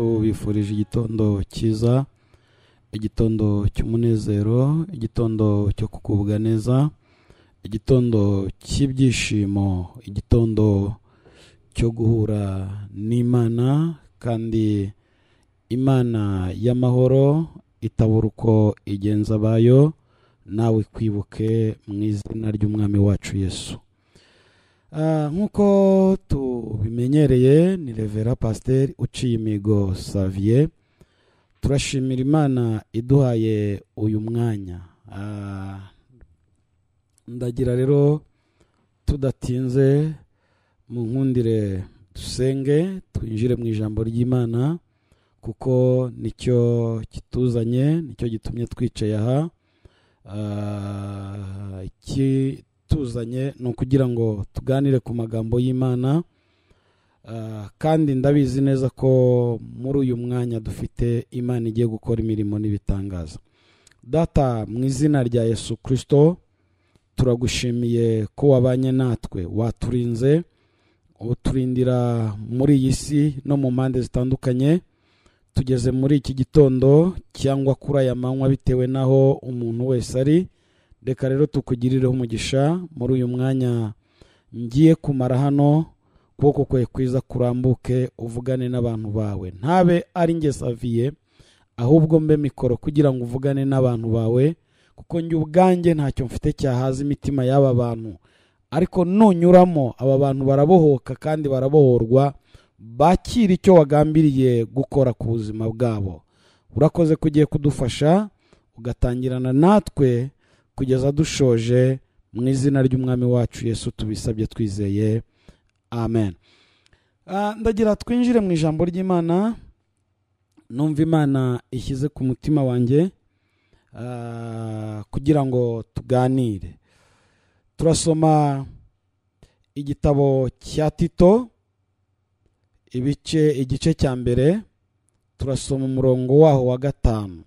bifurije igitondo cyiza igitondo cy'umunezero igitondo cyo kugubwa neza igitondo cy'ibyishimo igitondo cyo guhura n'imana kandi imana y'amahoro itabura uko igenza abayo nawe kwibuke mu izina ry'umwami wacu yesu Ah, nk'uko tubimenyereye ni revera pasiteri uciye imigo saviye turashimira imana iduhaye uyu mwanya ah, ndagira rero tudatinze mu nkundire dusenge twinjire mu ijambo ry'imana kuko nicyo kituzanye nicyo gitumye twicaye aha ah, yatuzanye ni ukugira ngo tuganire ku magambo y'imana ah, kandi ndabizi neza ko muri uyu mwanya dufite imana igiye gukora imirimo n'ibitangaza data mu izina rya yesu kirisito turagushimiye ko wabanye natwe waturinze uturindira muri iyi si no mu mpande zitandukanye tugeze muri iki gitondo cyangwa kuri aya manywa bitewe n'aho umuntu wese ari reka rero tukugirireho umugisha muri uyu mwanya ngiye kumara hano ukuboko kwe kwiza kurambuke uvugane n'abantu bawe ntabe ari nge saviye ahubwo mbe mikoro kugira ngo uvugane n'abantu bawe kuko njye ubwanjye ntacyo mfite cyahaza imitima y'aba bantu ariko nunyuramo aba bantu barabohoka kandi barabohorwa bakira icyo wagambiriye gukora ku buzima bwabo urakoze kugiye kudufasha ugatangirana natwe kugeza dushoje mu izina ry'umwami wacu yesu tubisabye twizeye amen ah, ndagira twinjire mu ijambo ry'imana numva imana ishyize ku mutima wanjye ah, kugira ngo tuganire turasoma igitabo cya tito ibice igice cya mbere turasoma umurongo waho wa gatanu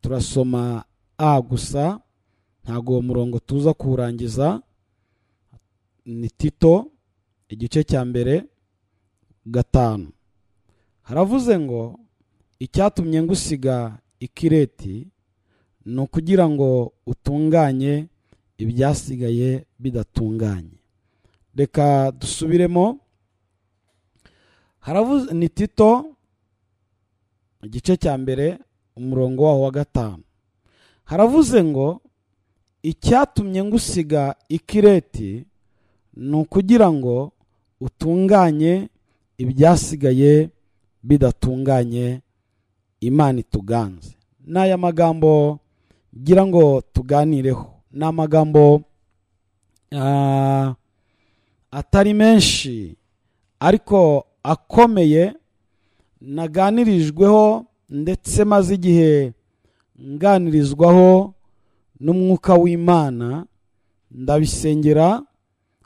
turasoma a gusa ntabwo uwo murongo tuza kuwurangiza ni tito igice cya mbere gatanu haravuze ngo icyatumye ngusiga ikireti ni ukugira ngo utunganye ibyasigaye bidatunganye reka dusubiremo haravuze ni tito igice cya mbere umurongo waho wa gatanu haravuze ngo icyatumye ngusiga ikireti ni ukugira ngo utunganye ibyasigaye bidatunganye imana ituganze n’aya aya magambo ngira ngo tuganireho ni amagambo atari menshi ariko akomeye naganirijweho ndetse maze igihe nganirizwaho n'umwuka w'imana ndabisengera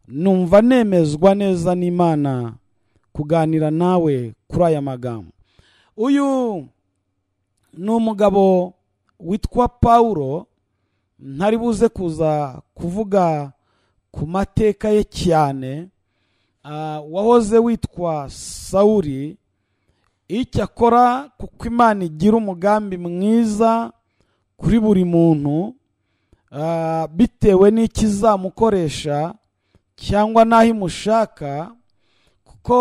numva nemezwa neza n'imana kuganira nawe kuri aya magambo uyu ni umugabo witwa pawulo ntari buze kuza kuvuga ku mateka ye cyane ah, wahoze witwa icyo akora kuko imana igira umugambi mwiza kuri buri muntu Ah, bitewe n’ikizamukoresha cyangwa n'aho imushaka kuko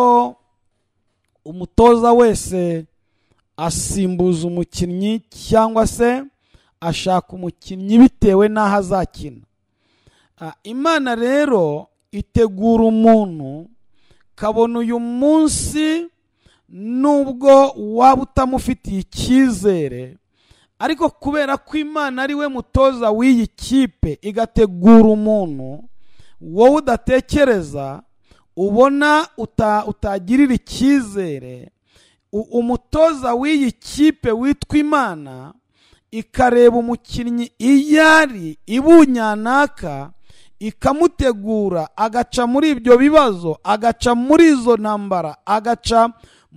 umutoza wese asimbuza umukinnyi cyangwa se ashaka umukinnyi bitewe n'aho azakina ah, imana rero itegura umuntu kabona uyu munsi nubwo waba utamufitiye icyizere ariko kubera ko imana ari we mutoza w'iyi kipe igategura umuntu wowe udatekereza ubona utagirira icyizere umutoza w'iyi kipe witwa imana ikareba umukinnyi iyo ari ibunyanaka ikamutegura agaca muri ibyo bibazo agaca muri izo ntambara agaca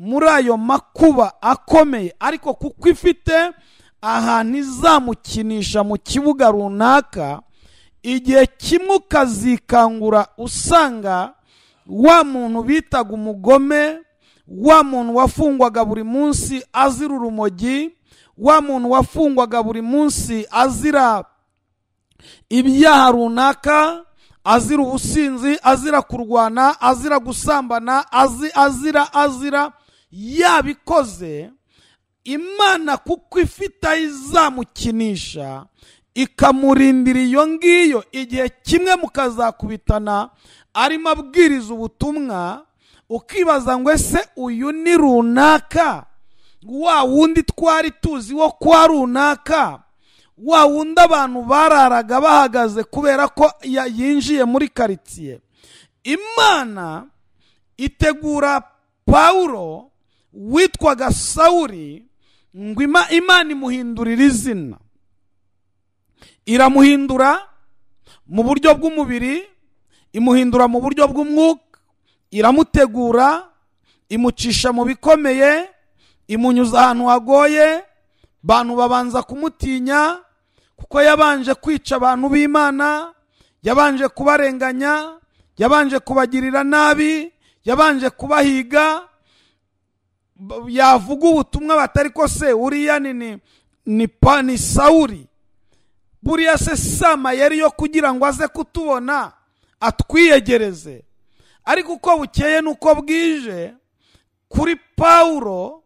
muri ayo makuba akomeye ariko kuko ifite ahantu izamukinisha mu kibuga runaka igihe kimwe ukazikangura usanga wa muntu bitaga umugome wa muntu wafungwaga buri munsi azira urumogi wa muntu wafungwaga buri munsi azira ibyaha runaka azira ubusinzi azira kurwana azira gusambana azira azira yabikoze imana kuko ifite izamukinisha ikamurindira iyo ngiyo igihe kimwe mukazakubitana arimo abwiriza ubutumwa ukibaza ngo ese uyu ni runaka wa wundi twari tuzi wo kwa runaka wa wundi abantu bararaga bahagaze kubera ko yinjiye muri karitsiye imana itegura pawulo witwaga sawuri ngo imana imuhindurira izina iramuhindura mu buryo bw'umubiri imuhindura mu buryo bw'umwuka iramutegura imucisha mu bikomeye imunyuza ahantu hagoye bantu babanza kumutinya kuko yabanje kwica abantu b'imana yabanje kubarenganya yabanje kubagirira nabi yabanje kubahiga yavuga ubutumwa batari ko se uriya ni ni pa ni sawuri buriya se sama yari yo kugira ngo aze kutubona atwiyegereze ariko uko bukeye n'uko bwije kuri pawulo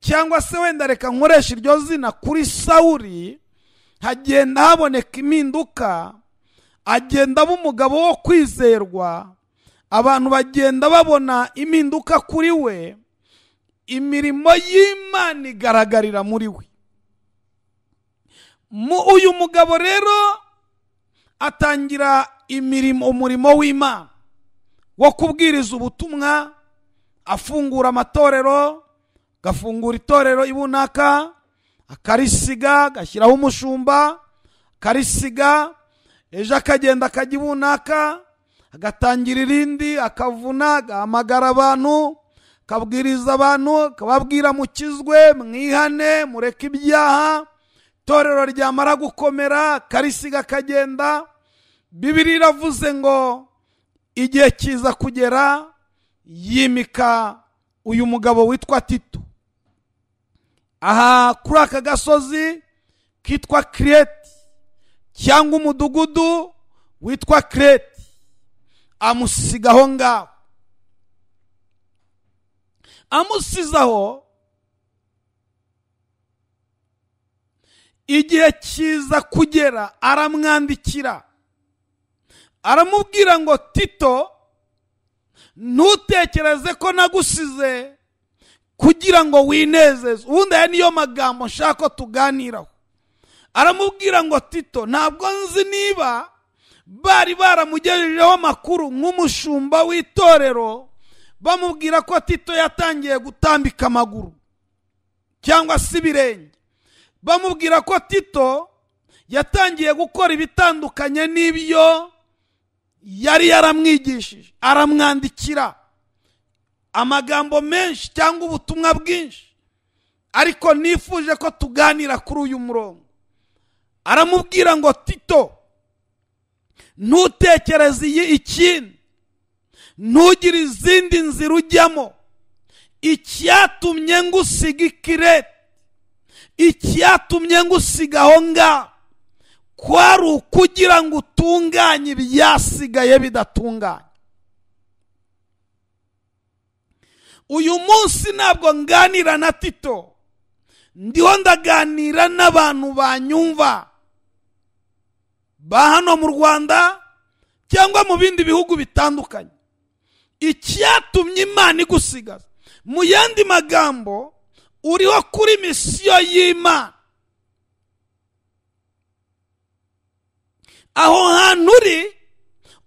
cyangwa se wenda reka nkoresha iryo zina kuri sawuri hagenda haboneka impinduka agenda aba umugabo wo kwizerwa abantu bagenda babona impinduka kuri we imirimo y'imana igaragarira muri we uyu mugabo rero atangira imirimo umurimo w'imana wo kubwiriza ubutumwa afungura amatorero agafungura itorero ibunaka akarisiga agashyiraho umushumba akarisiga ejo akagenda akajya ibunaka agatangira irindi akavuna agahamagara abantu kabwiriza abantu kababwira mukizwe mwihane mureke ibyaha itorero ryamara gukomera karisiga kagenda bibiri iravuze ngo igihe kiza kugera yimika uyu mugabo witwa tito aha kuri aka gasozi kitwa kireti cyangwa umudugudu witwa kireti amusiga aho ngaho amusize aho igihe kiza kugera aramwandikira aramubwira ngo tito ntutekereze ko nagusize kugira ngo winezeze ubundi aya niyo magambo nshaka ko tuganiraho aramubwira ngo tito ntabwo nzi niba bari baramugejejeho amakuru nk'umushumba w'itorero bamubwira ko tito yatangiye gutambika amaguru cyangwa se ibirenge bamubwira ko tito yatangiye gukora ibitandukanye n'ibyo yari yaramwigishije aramwandikira amagambo menshi cyangwa ubutumwa bwinshi ariko nifuje ko tuganira kuri uyu murongo aramubwira ngo tito ntutekereze iyi ikindi ntugire izindi nzira ujyamo icyatumye ngusiga ikirete icyatumye ngusiga aho ngaho ko ukugira ngo utunganye ibyasigaye bidatunganye uyu munsi ntabwo nganira na tito ndiho ndaganira n'abantu banyumva ba hano mu rwanda cyangwa mu bindi bihugu bitandukanye icyatumye imana igusigaza mu yandi magambo uriho kuri misiyo y'imana aho hantu uri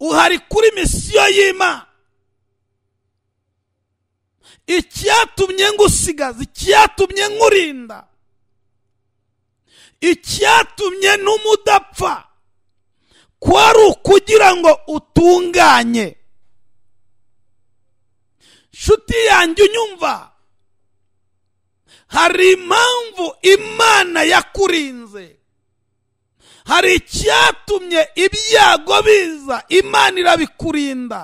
uhari kuri misiyo y'imana icyatumye ngusigaza icyatumye nkurinda icyatumye n'umudapfa kwari ukugira ngo utunganye nshuti yanjye unyumva hari impamvu imana yakurinze hari icyatumye ibyago biza imana irabikurinda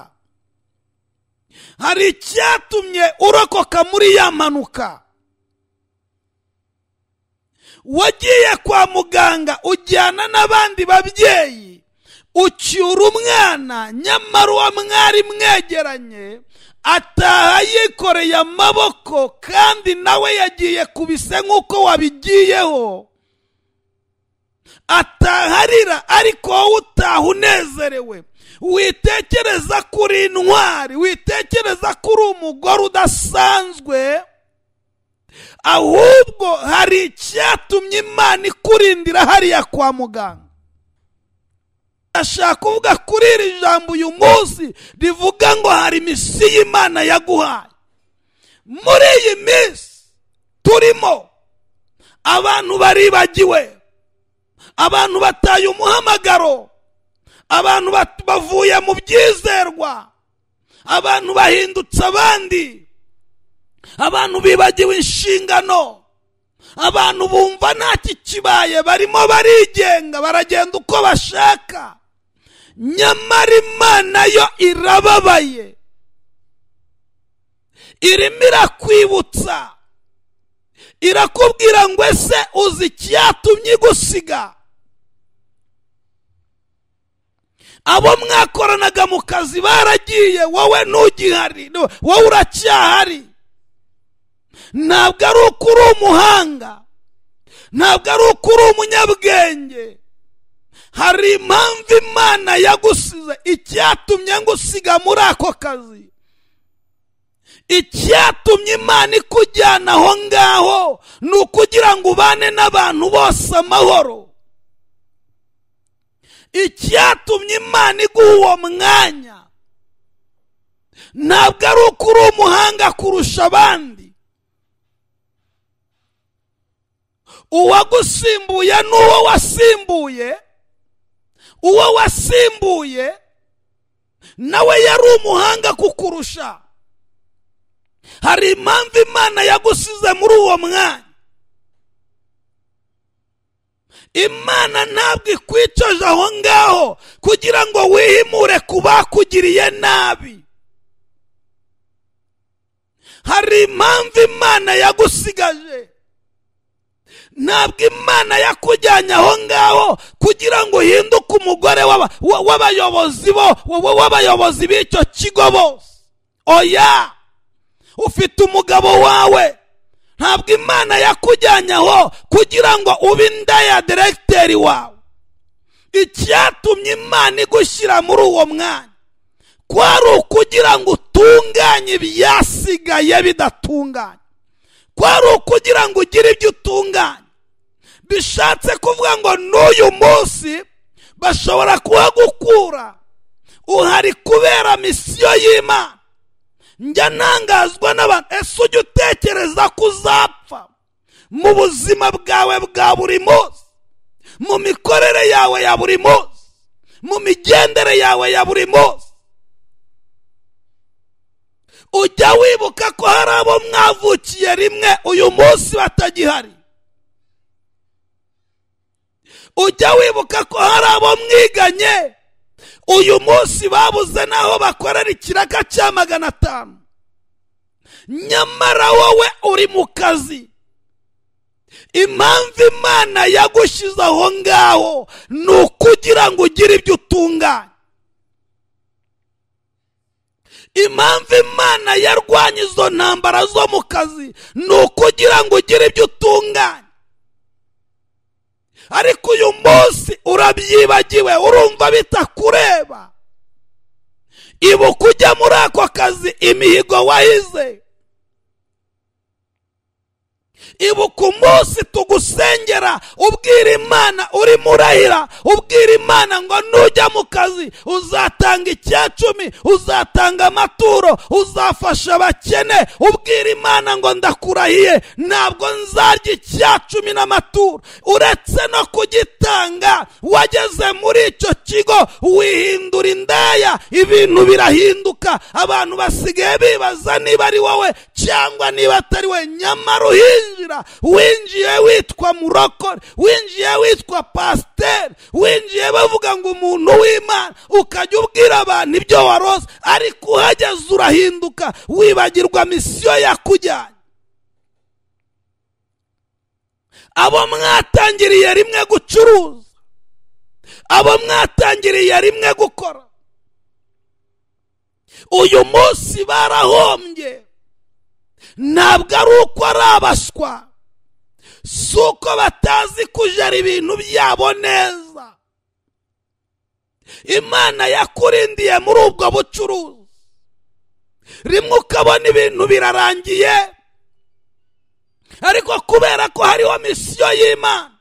hari icyatumye urokoka muri ya mpanuka wagiye kwa muganga ujyana n'abandi babyeyi ucyura umwana nyamara uwo mwari mwegeranye ataha yikoreye amaboko kandi nawe yagiye kubise nk'uko wabigiyeho ataharira ariko wowe utaha unezerewe witekereza ko uri intwari witekereza ko uri umugore udasanzwe ahubwo hari icyatumye imana ikurindira hariya kwa muganga ashaka kuvuga kuri iri jambo uyu munsi rivuga ngo hari imisi y'imana yaguhaye muri iyi minsi turimo abantu baribagiwe abantu bataye umuhamagaro abantu bavuye mu byizerwa abantu bahindutse abandi abantu bibagiwe inshingano abantu bumva nta kibaye barimo barigenga baragenda uko bashaka nyamara imana yo irababaye irimo irakwibutsa irakubwira ngo ese uzi icyatumye igusiga abo mwakoranaga mu kazi baragiye wowe ntugihari wowe uracyahari ntabwo ari uko uri umuhanga ntabwo ari uko uri umunyabwenge hari impamvu imana yagusize icyatumye ngusiga muri ako kazi icyatumye imana ikujyana aho ngaho ni ukugira ngo ubane n'abantu bose amahoro icyatumye imana iguha uwo mwanya ntabwo ari uko uri umuhanga kurusha abandi uwagusimbuye n'uwo wasimbuye uwo wasimbuye nawe yari umuhanga kukurusha hari impamvu imana yagusize muri uwo mwanya imana ntabwo ikwicoje aho ngaho kugira ngo wihimure ku bakugiriye nabi hari impamvu imana yagusigaje ntabwo imana yakujyanye aho ngaho kugira ngo uhinduke umugore w'abayobozi bo w'abayobozi b'icyo kigo bose oya ufite umugabo wawe ntabwo imana yakujyanye aho kugira ngo ube indaya diregiteri wawe icyatumye imana igushyira muri uwo mwanya ko ari ukugira ngo utunganye ibyasigaye bidatunganye ko ari ukugira ngo ugire ibyo utunganye bishatse kuvuga ngo n'uyu munsi bashobora kuhagukura uhari kubera misiyo y'imana njya ntangazwa n'abantu ese ujye utekereza ko uzapfa mu buzima bwawe bwa buri munsi mu mikorere yawe ya buri munsi mu migendere yawe ya buri munsi ujya wibuka ko hari abo mwavukiye rimwe uyu munsi batagihari ujya wibuka ko hari abo mwiganye uyu munsi babuze n'aho bakorera ikiraga cya magana atanu nyamara wowe uri mu kazi impamvu imana yagushyize aho ngaho ni ukugira ngo ugire ibyo utunganya impamvu imana yarwanya izo ntambara zo mu kazi ni ukugira ngo ugire ibyo utunganya ariko uyu munsi urabyibagiwe urumva bitakureba ibuka ujya muri ako kazi imihigo wahize ibuka umunsi tugusengera ubwira imana uri murahira ubwira imana ngo nujya mu kazi uzatanga icya cumi uzatanga amaturo uzafasha abakene ubwira imana ngo ndakurahiye ntabwo nzarya icya cumi n'amaturo uretse no kugitanga wageze muri icyo kigo wihindura indaya ibintu birahinduka abantu basigaye bibaza niba ari wowe cyangwa niba atari we nyamara uhinze kwinjira winjiye witwa murokore winjiye witwa pasiteri winjiye bavuga ngo umuntu w'imana ukajya ubwira abantu ibyo warose ariko uhageze urahinduka wibagirwa misiyo yakujyanye abo mwatangiriye rimwe gucuruza abo mwatangiriye rimwe gukora uyu munsi barahombye ntabwo ari uko ari abaswa si uko batazi kujara ibintu byabo neza imana yakurindiye muri ubwo bucuruzi rimwe ukabona ibintu birarangiye ariko kubera ko hariho misiyo y'imana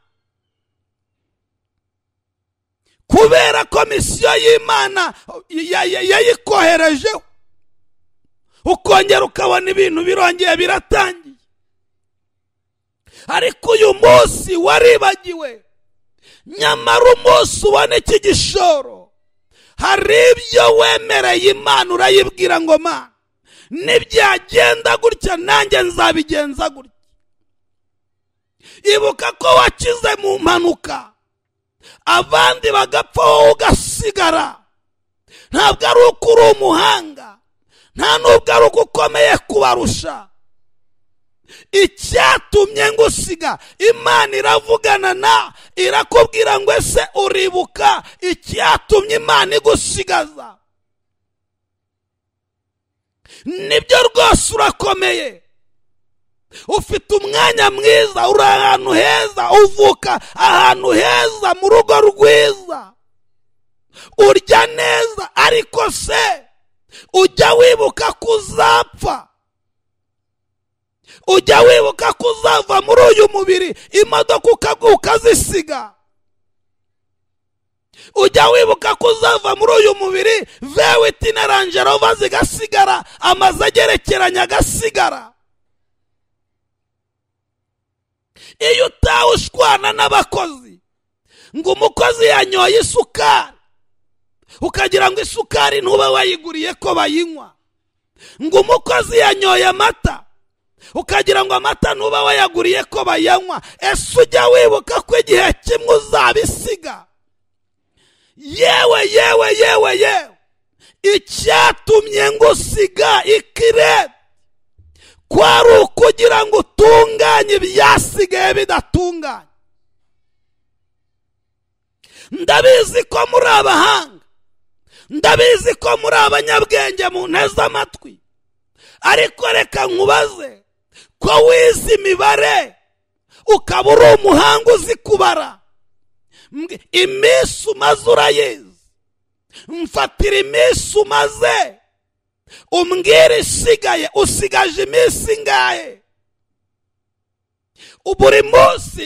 kubera ko misiyo y'imana yayikoherejeho ukongera ukabona ibintu birongeye biratangiye ariko uyu munsi waribagiwe nyamara umunsi ubona iki gishoro hari ibyo wemereye imana urayibwira ngo ma ntibyagenda gutya nanjye nzabigenza gutya ibuka ko wakize mu mpanuka abandi bagapfa wowe ugasigara ntabwo ari uko uri umuhanga nta nubwo ari uko ukomeye kubarusha icyatumye ngusiga imana iravugana na irakubwira ngo ese uribuka icyatumye imana igusigaza nibyo rwose urakomeye ufite umwanya mwiza uri ahantu heza uvuka ahantu heza mu rugo rwiza urya neza ariko se ujya wibuka ko uzapfa ujya wibuka ko uzava muri uyu mubiri imodoka ukaguha zisiga ujya wibuka ko uzava muri uyu mubiri veweti na rangerova zigasigara amazu agerekeranye agasigara iyo utawushwana n'abakozi ngo umukozi yanyoye isukari ukagira ngo isukari ntube wayiguriye ko bayinywa ngo umukozi yanyoye amata ukagira ngo amata ntuba wayaguriye ko bayanywa ese ujya wibuka ko igihe kimwe uzabisiga yewe yewe yewe yewe icyatumye ngusiga ikire kwari ukugira ngo utunganye ibyasigaye bidatunganye ndabizi ko muri abahanga ndabizi ko muri abanyabwenge munteze amatwi ariko reka nkubaze ko wize imibare ukaba uri umuhanga uzi kubara iminsi umaze urayizi mfatira iminsi umaze umbwira isigaye usigaje iminsi ingahe buri munsi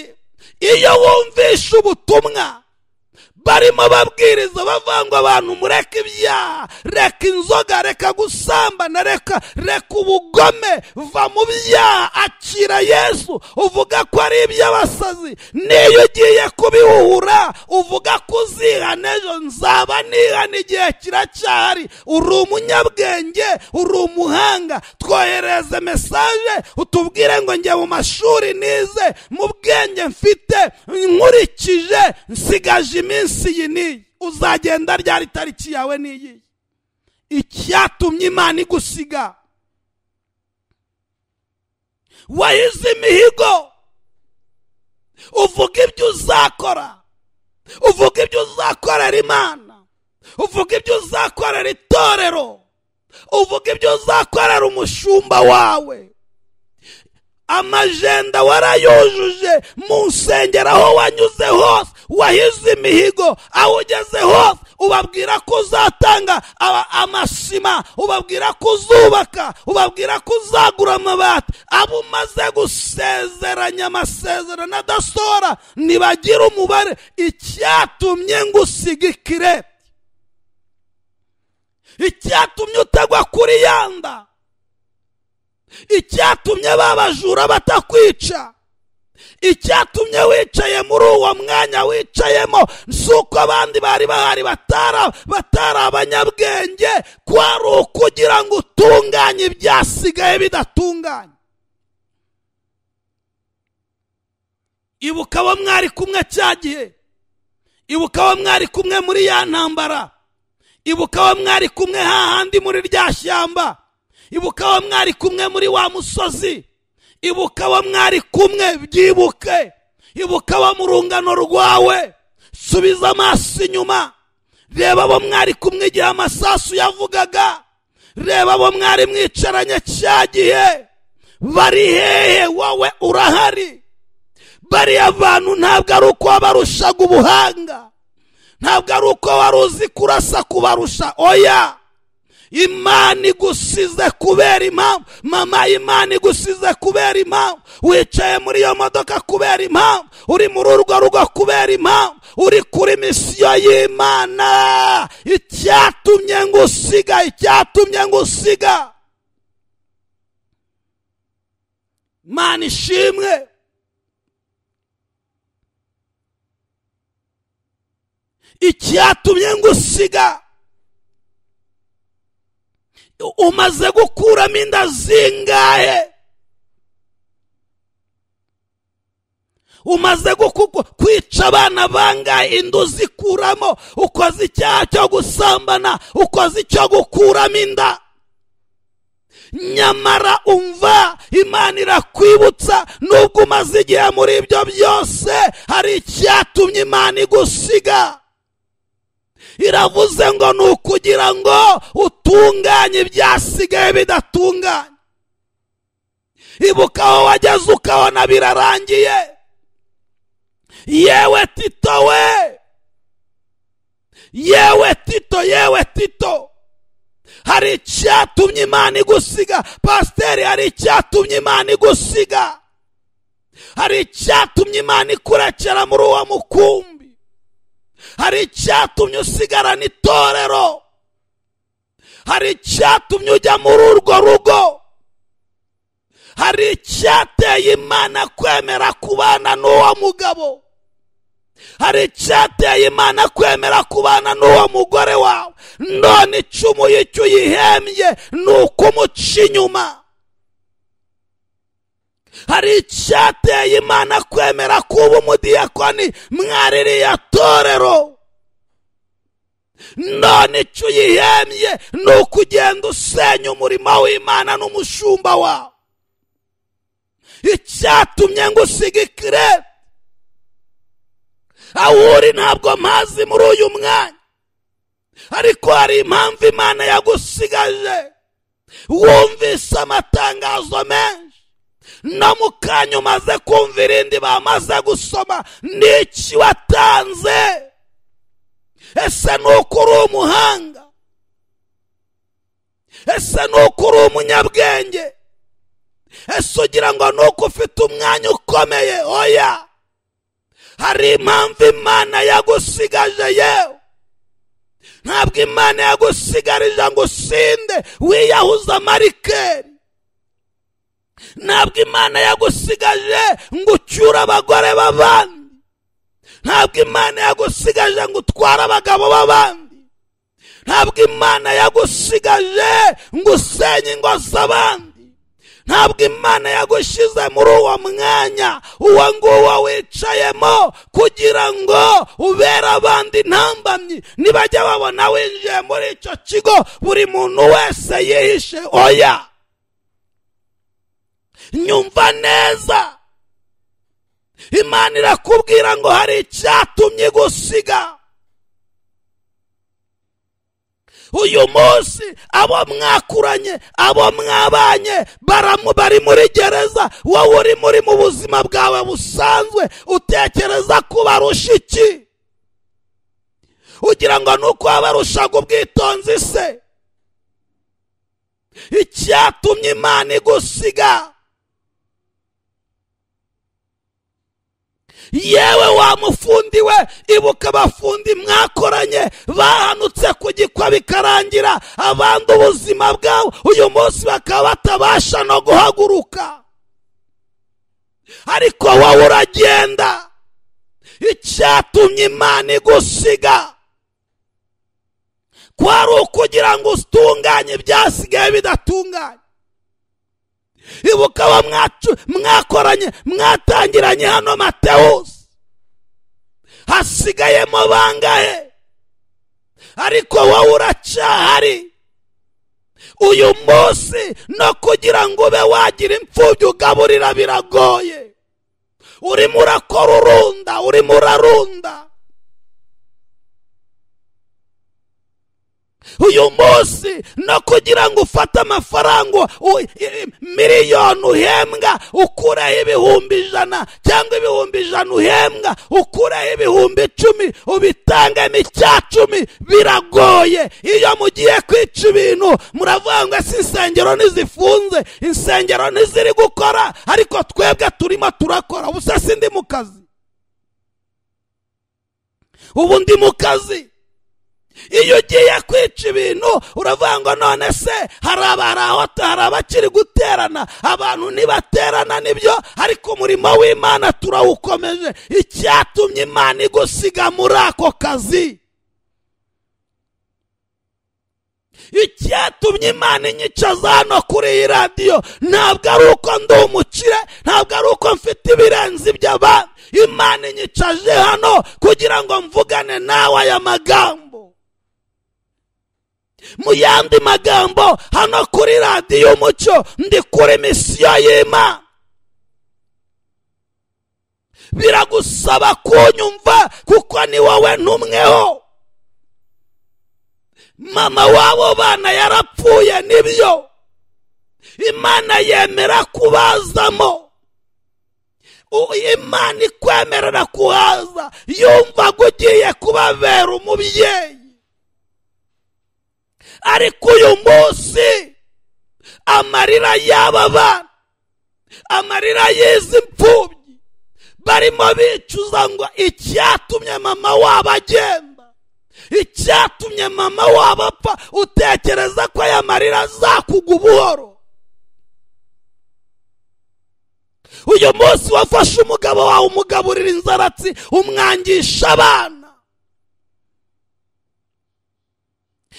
iyo wumvishe ubutumwa barimo babwiriza bavangwa abantu mureka ibyaha reka inzoga reka gusamba na reka reka ubugome va mu byaha akira yesu uvuga ko ari iby'abasazi niyo ugiye kubihura uvuga ko uzihana ejo nzaba nihana igihe kiracyahari uri umunyabwenge uri umuhanga twohereze mesaje utubwire ngo njye mu mashuri nize mu bwenge mfite nkurikije nsigaje iminsi minsi iyi n'iyi uzagenda ryari tariki yawe n'iyi icyatumye imana igusiga wahize imihigo uvuga ibyo uzakora uvuga ibyo uzakorera imana uvuga ibyo uzakorera itorero uvuga ibyo uzakorera umushumba wawe amajenda warayujuje mu nsengero aho wanyuze hose wahize imihigo aho ugeze hose ubabwira ko uzatanga amasima ubabwira ko uzubaka ubabwira ko uzagura amabati abo umaze gusezeranya amasezerano adasora ntibagira umubare icyatumye ngo usigikire icyatumye utagwa kuri yanda icyatumye babajura batakwica icyatumye wicaye muri uwo mwanya wicayemo si uko abandi bari bahari batara batara abanyabwenge kwari ukugira ngo utunganye ibyasigaye bidatunganye ibuka abo mwari kumwe cya gihe ibuka abo mwari kumwe muri ya ntambara ibuka abo mwari kumwe hahandi muri rya shyamba ibuka aho mwari kumwe muri wa musozi ibuka aho mwari kumwe byibuke ibuka abo mu rungano rwawe subiza amaso inyuma reba abo mwari kumwe igihe amasasu yavugaga reba abo mwari mwicaranye cya gihe bari hehe wowe urahari bariya bantu ntabwo ari uko wabarushaga ubuhanga ntabwo ari uko wari uzi kurasa kubarusha oya imana igusize kubera impamvu mama imana igusize kubera impamvu wicaye muri iyo modoka kubera impamvu uri muri urwo rugo kubera impamvu uri kuri misiyo y'imana icyatumye ngo usiga icyatumye ngo usiga imana ishimwe icyatumye ngo usiga umaze gukuramo inda zingahe umaze kwica abana bangahe inda uzikuramo ukoze icyaha cyo gusambana ukoze icyo gukuramo inda nyamara umva imana irakwibutsa nubwo umaze igihe muri ibyo byose hari icyatumye imana igusiga iravuze ngo ni ukugira ngo utunganye ibyasigaye bidatunganye ibuka aho wageze ukabona birarangiye yewe tito we yewe tito yewe tito hari icyatumye imana igusiga pasiteri hari icyatumye imana igusiga hari icyatumye imana ikurekera muri uwo mukungu hari icyatumye usigarana itorero hari icyatumye ujya muri urwo rugo hari icyateye imana kwemera kubana n'uwo mugabo hari icyateye imana kwemera kubana n'uwo mugore wawe none icumu icyo uyihembye ni ukumuca inyuma hari icyateye imana kwemera kuba umudiyakoni mwaririya torero none icyo uyihembye ni ukugenda usenya umurimo w'imana n'umushumba wawe icyatumye ngo usige ikirere aho uri ntabwo amazi muri uyu mwanya ariko hari impamvu imana yagusigaje wumvise amatangazo menshi no mu kanya umaze kumva irindi bamaze gusoma n'iki watanze ese ni uko uri umuhanga ese ni uko uri umunyabwenge ese ugira ngo ni uko ufite umwanya ukomeye oya hari impamvu imana yagusigaje yewe ntabwo imana yagusigarije ngo usinde wiyahuza marikeri ntabwo imana yagusigaje ngo ucyure abagore b'abandi ntabwo imana yagusigaje ngo utware abagabo b'abandi ntabwo imana yagusigaje ngo usenye ingo z'abandi ntabwo imana yagushyize muri uwo mwanya uwo nguwo wicayemo kugira ngo ubere abandi ntambamyi nibajya babona winjiye muri icyo kigo buri muntu wese yihishe oya nyumva neza imana irakubwira ngo hari icyatumye gusiga uyu munsi abo mwakuranye abo mwabanye baramu bari muri gereza wowe uri muri mu buzima bwawe busanzwe utekereza ko barusha iki ugira ngo ni uko wabarushaga ubwitonzi se icyatumye imana igusiga yewe wa mufundi we ibuka abafundi mwakoranye bahanutse ku gikwa bikarangira abandi ubuzima bwabo uyu munsi bakaba batabasha no guhaguruka ariko wowe uragenda icyatumye imana igusiga kwari ukugira ngo utunganye ibyasigaye bidatunganye ibuka abo mwakoranye mwatangiranye hano matewusi hasigayemo bangahe ariko wowe uracyahari uyu munsi no kugira ngo ube wagira imfubyi ugaburira biragoye urimo urakora urunda urimo urarunda uyu munsi no kugira ngo ufate amafaranga miliyoni uhembwa ukuraho ibihumbi ijana cyangwa ibihumbi ijana uhembwa ukuraho ibihumbi icumi ubitangemo icya cumi biragoye iyo mugiye kwica ibintu muravuga ngo ese insengero ntizifunze insengero ntiziri gukora ariko twebwe turimo turakora ubusa se sindi mu kazi ubu ndi mu kazi iyo ugiye kwica ibintu uravuga ngo none se hari abarahota hari abakiri guterana abantu ntibaterana nibyo ariko umurimo w'imana turawukomeje icyatumye imana igusiga muri ako kazi icyatumye imana inyicaza hano kuri iyi radiyo ntabwo ari uko ndi umukire ntabwo ari uko mfite ibirenze iby'abandi imana inyicaje hano kugira ngo mvugane nawe aya magambo mu yandi magambo hano kuri radiyo umucyo ndi kuri misiyo y'imana biragusaba kunyumva kuko ni wowe ntumweho mama w'abo bana yarapfuye nibyo imana yemera kubazamo imana ikwemerera kuhaza yumva ko ugiye kubabera umubyeyi ariko uyu munsi amarira y'aba bana amarira y'izi mfubyi barimo bicuza ngo icyatumye mama waba agenda icyatumye mama waba apfa utekereza ko aya marira azakugwa ubuhoro uyu munsi wafashe umugabo wawe umugaburira inzaratsi umwangisha abana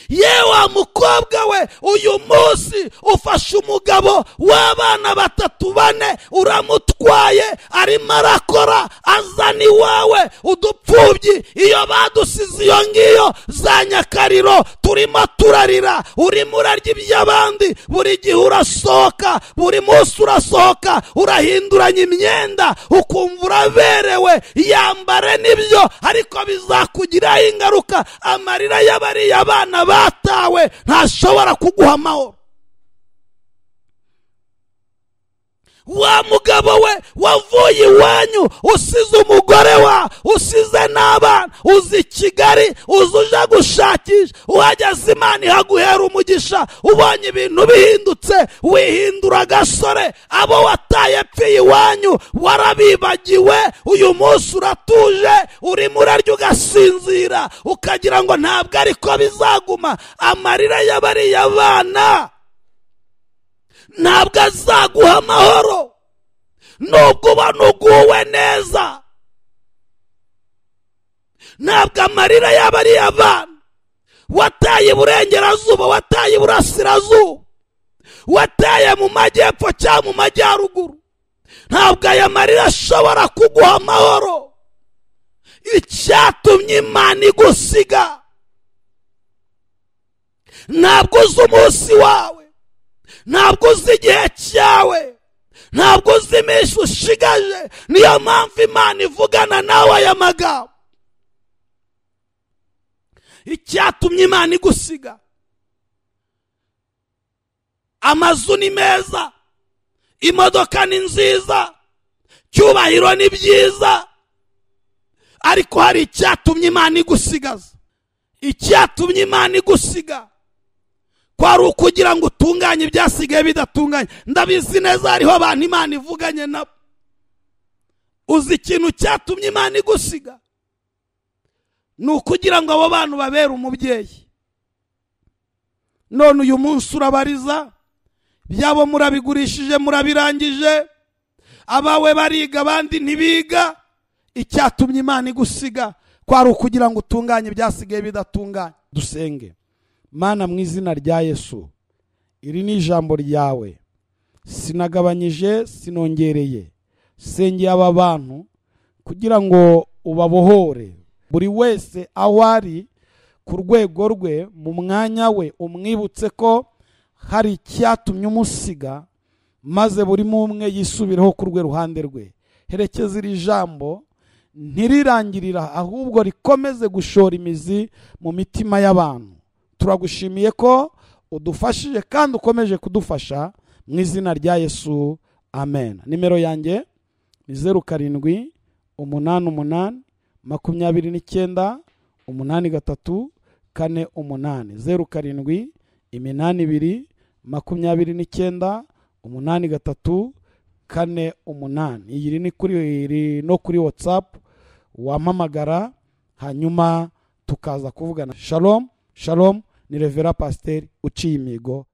yewa mukobwa we uyu munsi ufashe umugabo w'abana batatu bane uramutwaye arimo arakora azana iwawe udupfubyi iyo badusize iyo ngiyo za nyakariro turimo turarira urimo urarya iby'abandi buri gihe urasohoka buri munsi urasohoka urahinduranya imyenda ukumva uraberewe yambare n'ibyo ariko bizakugiraho ingaruka amarira y'abariya bana abatawe ntashobora kuguha amahoro wa mugabo we wavuye iwanyu usize umugore wa kigali uza uje gushakisha uhageze imana ihaguhera umugisha ubonye ibintu bihindutse wihindura agasore abo wataye epfye iwanyu warabibagiwe uyu munsi uratuje urimo urarya ugasinzira ukagira ngo ntabwo ariko bizaguma amarira y'abariya bana ntabwo azaguha amahoro nubwo ubona uguwe neza ntabwo amarira yaba ari iy'abana wataye iburengerazuba wataye iburasirazuba wataye mu majyepfo cyangwa mu majyaruguru ntabwo aya marira ashobora kuguha amahoro icyatumye imana igusiga ntabwo uzi umunsi wawe ntabwo uzi igihe cyawe ntabwo uzi iminsi ushigaje niyo mpamvu imana ivugana nawe aya magambo icyatumye imana igusiga amazu ni meza imodoka ni nziza cyubahiro ni byiza ariko hari icyatumye imana igusigaza icyatumye imana igusiga kwari ukugira ngo utunganye ibyasigaye bidatunganye ndabizi neza hariho abantu imana ivuganye nabo uzi ikintu cyatumye imana igusiga ni ukugira ngo abo bantu babere umubyeyi none uyu munsi urabariza byabo murabigurishije murabirangije abawe bariga abandi ntibiga icyatumye imana igusiga kwari ukugira ngo utunganye byasigaye bidatunganye dusenge mana mu izina rya yesu iri ni ijambo ryawe sinagabanyije sinongereye sengeye aba bantu kugira ngo ubabohore buri wese aho ari ku rwego rwe mu mwanya we umwibutse ko hari icyatumye umusiga maze buri umwe yisubireho ku rwe ruhande rwe herekeza iri jambo ntirirangirira ahubwo rikomeze gushora imizi mu mitima y'abantu turagushimiye ko udufashije kandi ukomeje kudufasha mu izina rya yesu amen nimero yanjye ni zeru karindwi umunani umunani makumyabiri n'icyenda umunani gatatu kane umunani zeru karindwi iminani ibiri makumyabiri n'icyenda umunani gatatu kane umunani iyi ni kuri no kuri watsapu wampamagara hanyuma tukaza kuvugana Shalom shalom ni revera pasiteri uciye imigo